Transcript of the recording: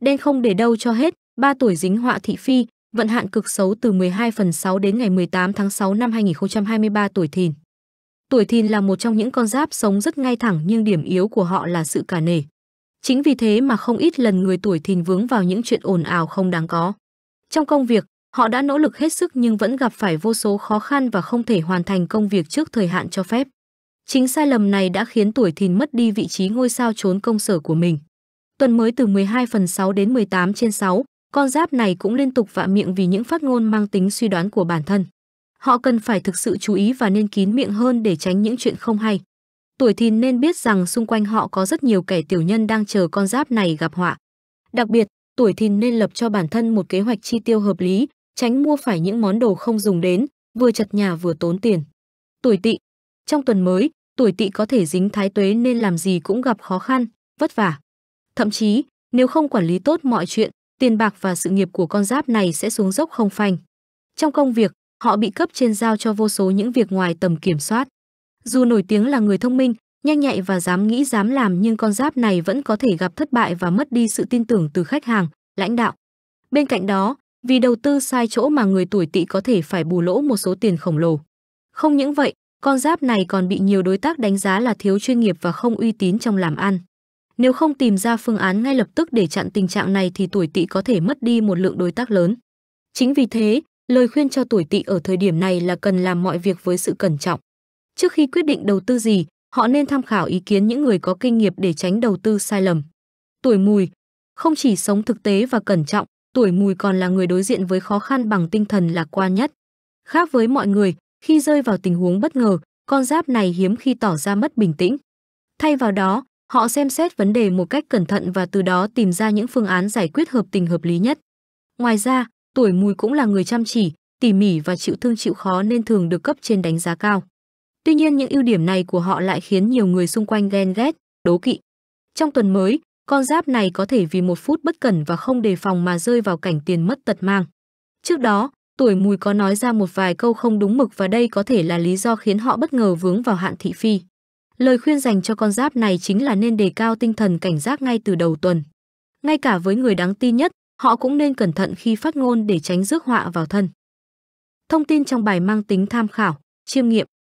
đen không để đâu cho hết, 3 tuổi dính họa thị phi, vận hạn cực xấu từ 12 phần 6 đến ngày 18 tháng 6 năm 2023 tuổi thìn. Tuổi thìn là một trong những con giáp sống rất ngay thẳng nhưng điểm yếu của họ là sự cả nể. Chính vì thế mà không ít lần người tuổi thìn vướng vào những chuyện ồn ào không đáng có. Trong công việc, họ đã nỗ lực hết sức nhưng vẫn gặp phải vô số khó khăn và không thể hoàn thành công việc trước thời hạn cho phép. Chính sai lầm này đã khiến tuổi thìn mất đi vị trí ngôi sao trốn công sở của mình tuần mới từ 12 phần 6 đến 18 trên 6, con giáp này cũng liên tục vạ miệng vì những phát ngôn mang tính suy đoán của bản thân. Họ cần phải thực sự chú ý và nên kín miệng hơn để tránh những chuyện không hay. Tuổi thìn nên biết rằng xung quanh họ có rất nhiều kẻ tiểu nhân đang chờ con giáp này gặp họa. Đặc biệt, tuổi thìn nên lập cho bản thân một kế hoạch chi tiêu hợp lý, tránh mua phải những món đồ không dùng đến, vừa chật nhà vừa tốn tiền. Tuổi tỵ Trong tuần mới, tuổi tỵ có thể dính thái tuế nên làm gì cũng gặp khó khăn, vất vả. Thậm chí, nếu không quản lý tốt mọi chuyện, tiền bạc và sự nghiệp của con giáp này sẽ xuống dốc không phanh. Trong công việc, họ bị cấp trên giao cho vô số những việc ngoài tầm kiểm soát. Dù nổi tiếng là người thông minh, nhanh nhạy và dám nghĩ dám làm nhưng con giáp này vẫn có thể gặp thất bại và mất đi sự tin tưởng từ khách hàng, lãnh đạo. Bên cạnh đó, vì đầu tư sai chỗ mà người tuổi tỵ có thể phải bù lỗ một số tiền khổng lồ. Không những vậy, con giáp này còn bị nhiều đối tác đánh giá là thiếu chuyên nghiệp và không uy tín trong làm ăn. Nếu không tìm ra phương án ngay lập tức để chặn tình trạng này thì tuổi tỵ có thể mất đi một lượng đối tác lớn. Chính vì thế, lời khuyên cho tuổi tỵ ở thời điểm này là cần làm mọi việc với sự cẩn trọng. Trước khi quyết định đầu tư gì, họ nên tham khảo ý kiến những người có kinh nghiệm để tránh đầu tư sai lầm. Tuổi mùi Không chỉ sống thực tế và cẩn trọng, tuổi mùi còn là người đối diện với khó khăn bằng tinh thần lạc quan nhất. Khác với mọi người, khi rơi vào tình huống bất ngờ, con giáp này hiếm khi tỏ ra mất bình tĩnh. Thay vào đó, Họ xem xét vấn đề một cách cẩn thận và từ đó tìm ra những phương án giải quyết hợp tình hợp lý nhất. Ngoài ra, tuổi mùi cũng là người chăm chỉ, tỉ mỉ và chịu thương chịu khó nên thường được cấp trên đánh giá cao. Tuy nhiên những ưu điểm này của họ lại khiến nhiều người xung quanh ghen ghét, đố kỵ. Trong tuần mới, con giáp này có thể vì một phút bất cẩn và không đề phòng mà rơi vào cảnh tiền mất tật mang. Trước đó, tuổi mùi có nói ra một vài câu không đúng mực và đây có thể là lý do khiến họ bất ngờ vướng vào hạn thị phi. Lời khuyên dành cho con giáp này chính là nên đề cao tinh thần cảnh giác ngay từ đầu tuần. Ngay cả với người đáng tin nhất, họ cũng nên cẩn thận khi phát ngôn để tránh rước họa vào thân. Thông tin trong bài mang tính tham khảo, chiêm nghiệm.